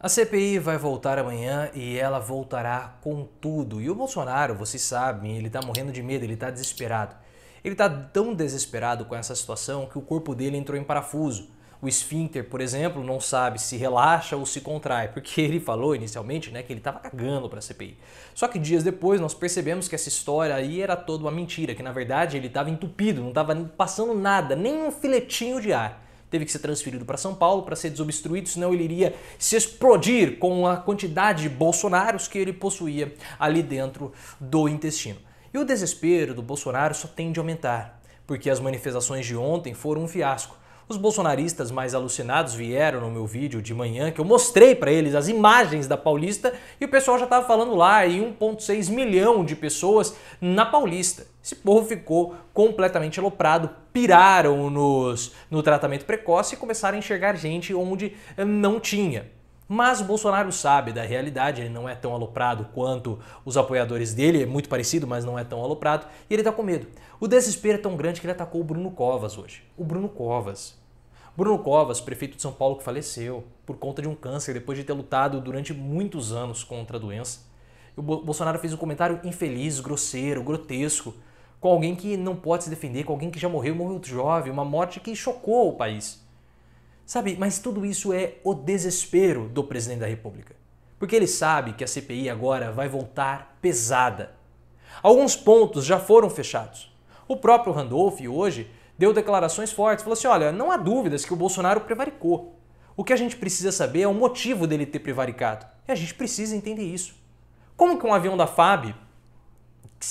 A CPI vai voltar amanhã e ela voltará com tudo. E o Bolsonaro, vocês sabem, ele tá morrendo de medo, ele tá desesperado. Ele tá tão desesperado com essa situação que o corpo dele entrou em parafuso. O esfíncter, por exemplo, não sabe se relaxa ou se contrai, porque ele falou inicialmente né, que ele estava cagando para a CPI. Só que dias depois nós percebemos que essa história aí era toda uma mentira, que na verdade ele estava entupido, não estava passando nada, nem um filetinho de ar teve que ser transferido para São Paulo para ser desobstruído, senão ele iria se explodir com a quantidade de Bolsonaros que ele possuía ali dentro do intestino. E o desespero do Bolsonaro só tende a aumentar, porque as manifestações de ontem foram um fiasco. Os bolsonaristas mais alucinados vieram no meu vídeo de manhã, que eu mostrei para eles as imagens da Paulista e o pessoal já estava falando lá em 1,6 milhão de pessoas na Paulista. Esse povo ficou completamente aloprado, piraram nos, no tratamento precoce e começaram a enxergar gente onde não tinha. Mas Bolsonaro sabe da realidade, ele não é tão aloprado quanto os apoiadores dele, é muito parecido, mas não é tão aloprado, e ele tá com medo. O desespero é tão grande que ele atacou o Bruno Covas hoje. O Bruno Covas. Bruno Covas, prefeito de São Paulo que faleceu por conta de um câncer depois de ter lutado durante muitos anos contra a doença. O Bolsonaro fez um comentário infeliz, grosseiro, grotesco, com alguém que não pode se defender, com alguém que já morreu, morreu jovem, uma morte que chocou o país. Sabe, mas tudo isso é o desespero do presidente da República. Porque ele sabe que a CPI agora vai voltar pesada. Alguns pontos já foram fechados. O próprio Randolph hoje deu declarações fortes, falou assim: "Olha, não há dúvidas que o Bolsonaro prevaricou. O que a gente precisa saber é o motivo dele ter prevaricado. E a gente precisa entender isso. Como que um avião da FAB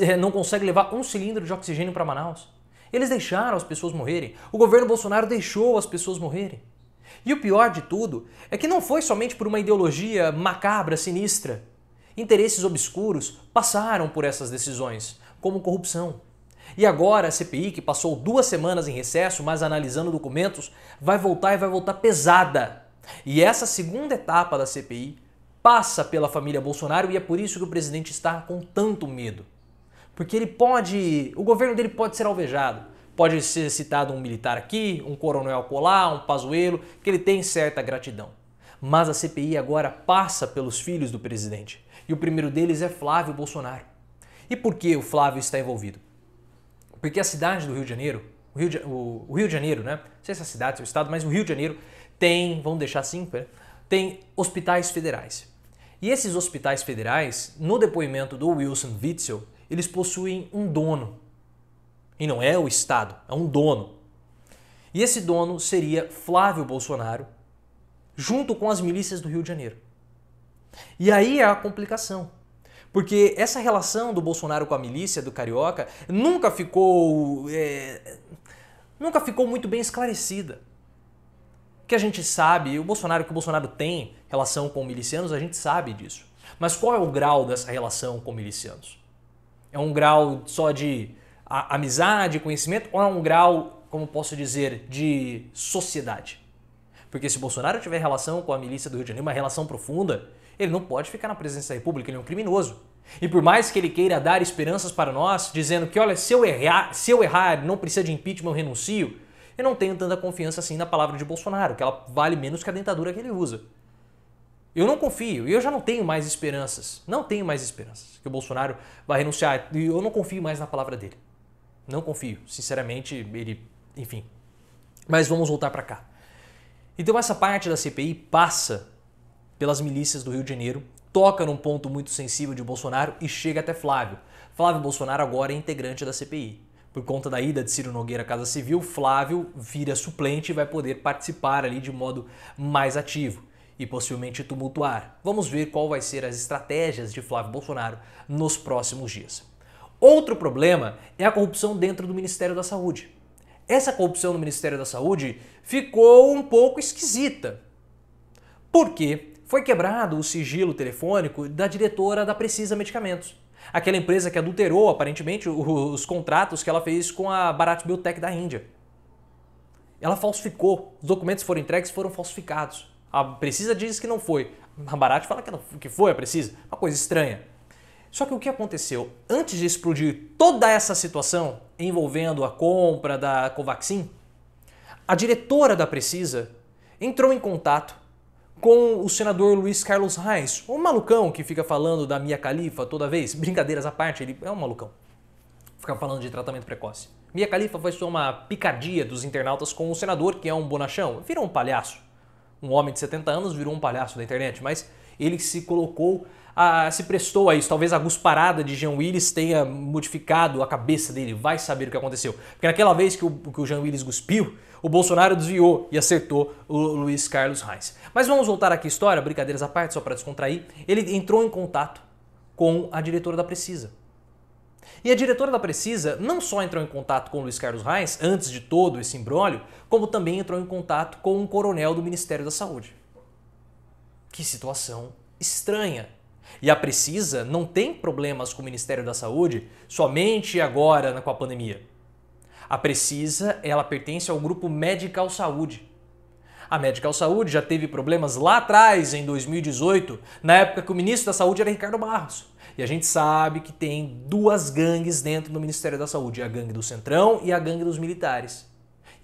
eh, não consegue levar um cilindro de oxigênio para Manaus? Eles deixaram as pessoas morrerem. O governo Bolsonaro deixou as pessoas morrerem. E o pior de tudo é que não foi somente por uma ideologia macabra, sinistra. Interesses obscuros passaram por essas decisões, como corrupção. E agora a CPI, que passou duas semanas em recesso, mas analisando documentos, vai voltar e vai voltar pesada. E essa segunda etapa da CPI passa pela família Bolsonaro e é por isso que o presidente está com tanto medo. Porque ele pode, o governo dele pode ser alvejado. Pode ser citado um militar aqui, um coronel colar, um pazuelo, que ele tem certa gratidão. Mas a CPI agora passa pelos filhos do presidente. E o primeiro deles é Flávio Bolsonaro. E por que o Flávio está envolvido? Porque a cidade do Rio de Janeiro, o Rio de, o, o Rio de Janeiro, né? Não sei se é a cidade, se é o estado, mas o Rio de Janeiro tem, vamos deixar assim, né? tem hospitais federais. E esses hospitais federais, no depoimento do Wilson Witzel, eles possuem um dono, e não é o Estado, é um dono. E esse dono seria Flávio Bolsonaro, junto com as milícias do Rio de Janeiro. E aí é a complicação. Porque essa relação do Bolsonaro com a milícia do Carioca nunca ficou. É, nunca ficou muito bem esclarecida. Que a gente sabe, o Bolsonaro que o Bolsonaro tem relação com milicianos, a gente sabe disso. Mas qual é o grau dessa relação com milicianos? É um grau só de amizade, conhecimento, ou é um grau, como posso dizer, de sociedade? Porque se Bolsonaro tiver relação com a milícia do Rio de Janeiro, uma relação profunda, ele não pode ficar na presidência da República, ele é um criminoso. E por mais que ele queira dar esperanças para nós, dizendo que, olha, se eu errar, se eu errar não precisa de impeachment, eu renuncio, eu não tenho tanta confiança assim na palavra de Bolsonaro, que ela vale menos que a dentadura que ele usa. Eu não confio, eu já não tenho mais esperanças, não tenho mais esperanças que o Bolsonaro vai renunciar, e eu não confio mais na palavra dele. Não confio. Sinceramente, ele. Enfim. Mas vamos voltar para cá. Então, essa parte da CPI passa pelas milícias do Rio de Janeiro, toca num ponto muito sensível de Bolsonaro e chega até Flávio. Flávio Bolsonaro agora é integrante da CPI. Por conta da ida de Ciro Nogueira à Casa Civil, Flávio vira suplente e vai poder participar ali de modo mais ativo e possivelmente tumultuar. Vamos ver qual vai ser as estratégias de Flávio Bolsonaro nos próximos dias. Outro problema é a corrupção dentro do Ministério da Saúde. Essa corrupção no Ministério da Saúde ficou um pouco esquisita. Por quê? Foi quebrado o sigilo telefônico da diretora da Precisa Medicamentos. Aquela empresa que adulterou, aparentemente, os contratos que ela fez com a Bharat Biotech da Índia. Ela falsificou. Os documentos que foram entregues foram falsificados. A Precisa diz que não foi. A Bharat fala que, não, que foi a Precisa. Uma coisa estranha. Só que o que aconteceu? Antes de explodir toda essa situação envolvendo a compra da Covaxin, a diretora da Precisa entrou em contato com o senador Luiz Carlos Reis, o malucão que fica falando da Mia Khalifa toda vez, brincadeiras à parte, ele é um malucão. Fica falando de tratamento precoce. Mia Khalifa foi só uma picadia dos internautas com o senador, que é um bonachão, virou um palhaço. Um homem de 70 anos virou um palhaço da internet, mas ele se colocou a, se prestou a isso. Talvez a gusparada de Jean Willis tenha modificado a cabeça dele, vai saber o que aconteceu. Porque naquela vez que o, que o Jean Willis guspiu, o Bolsonaro desviou e acertou o Luiz Carlos Reis. Mas vamos voltar aqui à história, brincadeiras à parte, só para descontrair. Ele entrou em contato com a diretora da Precisa. E a diretora da Precisa não só entrou em contato com o Luiz Carlos Reis, antes de todo esse imbróglio, como também entrou em contato com um coronel do Ministério da Saúde. Que situação estranha e a Precisa não tem problemas com o Ministério da Saúde somente agora com a pandemia. A Precisa, ela pertence ao grupo Medical Saúde. A Medical Saúde já teve problemas lá atrás, em 2018, na época que o ministro da Saúde era Ricardo Barros. E a gente sabe que tem duas gangues dentro do Ministério da Saúde, a gangue do Centrão e a gangue dos militares.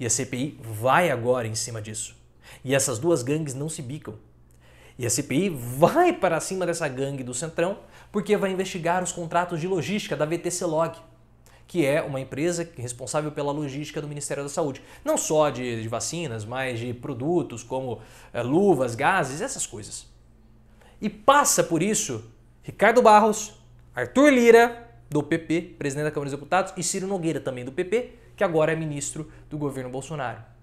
E a CPI vai agora em cima disso. E essas duas gangues não se bicam. E a CPI vai para cima dessa gangue do Centrão porque vai investigar os contratos de logística da VTC Log, que é uma empresa responsável pela logística do Ministério da Saúde. Não só de, de vacinas, mas de produtos como é, luvas, gases, essas coisas. E passa por isso Ricardo Barros, Arthur Lira, do PP, presidente da Câmara dos Deputados, e Ciro Nogueira, também do PP, que agora é ministro do governo Bolsonaro.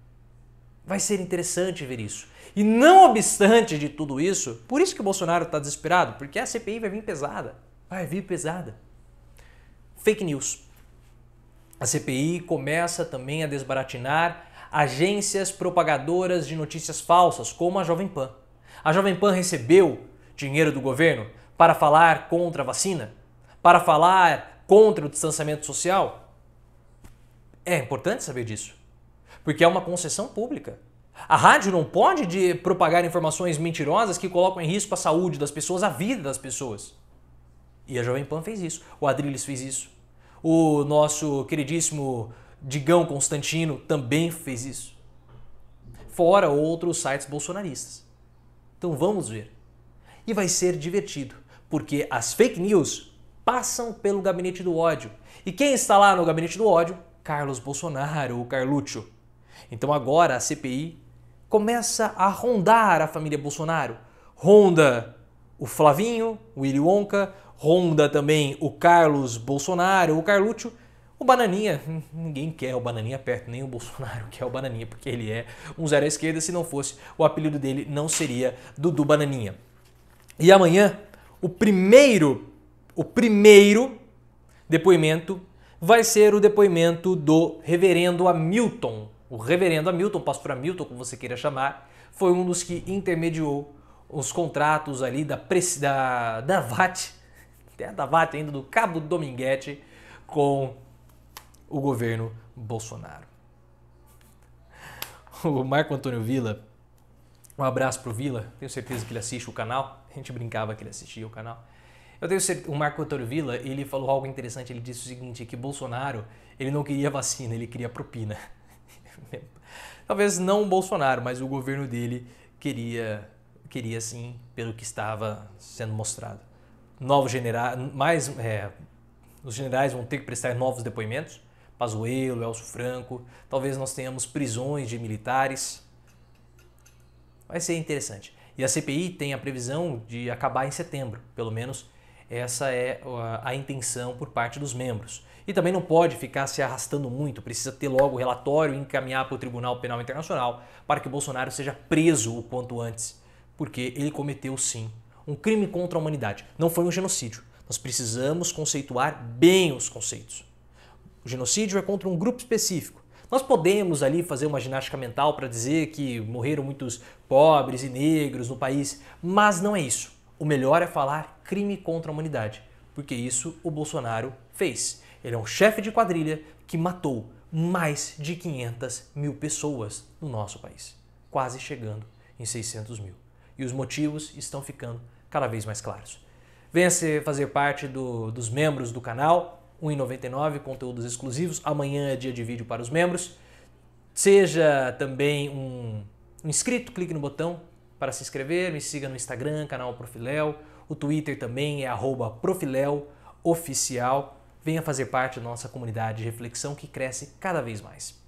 Vai ser interessante ver isso. E não obstante de tudo isso, por isso que o Bolsonaro está desesperado, porque a CPI vai vir pesada. Vai vir pesada. Fake news. A CPI começa também a desbaratinar agências propagadoras de notícias falsas, como a Jovem Pan. A Jovem Pan recebeu dinheiro do governo para falar contra a vacina, para falar contra o distanciamento social. É importante saber disso porque é uma concessão pública. A rádio não pode de propagar informações mentirosas que colocam em risco a saúde das pessoas, a vida das pessoas. E a Jovem Pan fez isso, o Adrilles fez isso, o nosso queridíssimo Digão Constantino também fez isso. Fora outros sites bolsonaristas. Então vamos ver. E vai ser divertido, porque as fake news passam pelo gabinete do ódio. E quem está lá no gabinete do ódio? Carlos Bolsonaro, o Carluccio. Então agora a CPI começa a rondar a família Bolsonaro. Ronda o Flavinho, o Willy Wonka, ronda também o Carlos Bolsonaro, o Carlúcio, o Bananinha, hum, ninguém quer o Bananinha perto, nem o Bolsonaro quer o Bananinha, porque ele é um zero à esquerda, se não fosse, o apelido dele não seria Dudu Bananinha. E amanhã, o primeiro, o primeiro depoimento vai ser o depoimento do reverendo Hamilton, o reverendo Hamilton, pastor Hamilton, como você queira chamar, foi um dos que intermediou os contratos ali da, da, da VAT, da VAT ainda, do Cabo Dominguete, com o governo Bolsonaro. O Marco Antônio Vila, um abraço pro Vila, tenho certeza que ele assiste o canal, a gente brincava que ele assistia o canal. Eu tenho certeza, o Marco Antônio Vila, ele falou algo interessante, ele disse o seguinte, que Bolsonaro, ele não queria vacina, ele queria propina. Talvez não o Bolsonaro, mas o governo dele queria, queria sim, pelo que estava sendo mostrado. Novos generais, mais, é, os generais vão ter que prestar novos depoimentos. Pazuello, Elcio Franco, talvez nós tenhamos prisões de militares. Vai ser interessante. E a CPI tem a previsão de acabar em setembro, pelo menos essa é a, intenção por parte dos membros. E também não pode ficar se arrastando muito, precisa ter logo o relatório e encaminhar para o Tribunal Penal Internacional para que Bolsonaro seja preso o quanto antes, porque ele cometeu sim um crime contra a humanidade, não foi um genocídio. Nós precisamos conceituar bem os conceitos. O genocídio é contra um grupo específico. Nós podemos ali fazer uma ginástica mental para dizer que morreram muitos pobres e negros no país, mas não é isso. O melhor é falar crime contra a humanidade, porque isso o Bolsonaro fez. Ele é um chefe de quadrilha que matou mais de 500 mil pessoas no nosso país, quase chegando em 600 mil. E os motivos estão ficando cada vez mais claros. Venha se fazer parte do, dos membros do canal, R$ 1,99, conteúdos exclusivos. Amanhã é dia de vídeo para os membros. Seja também um, um inscrito, clique no botão para se inscrever. Me siga no Instagram, canal Profilel. O Twitter também é profileloficial. Venha fazer parte da nossa comunidade de reflexão que cresce cada vez mais.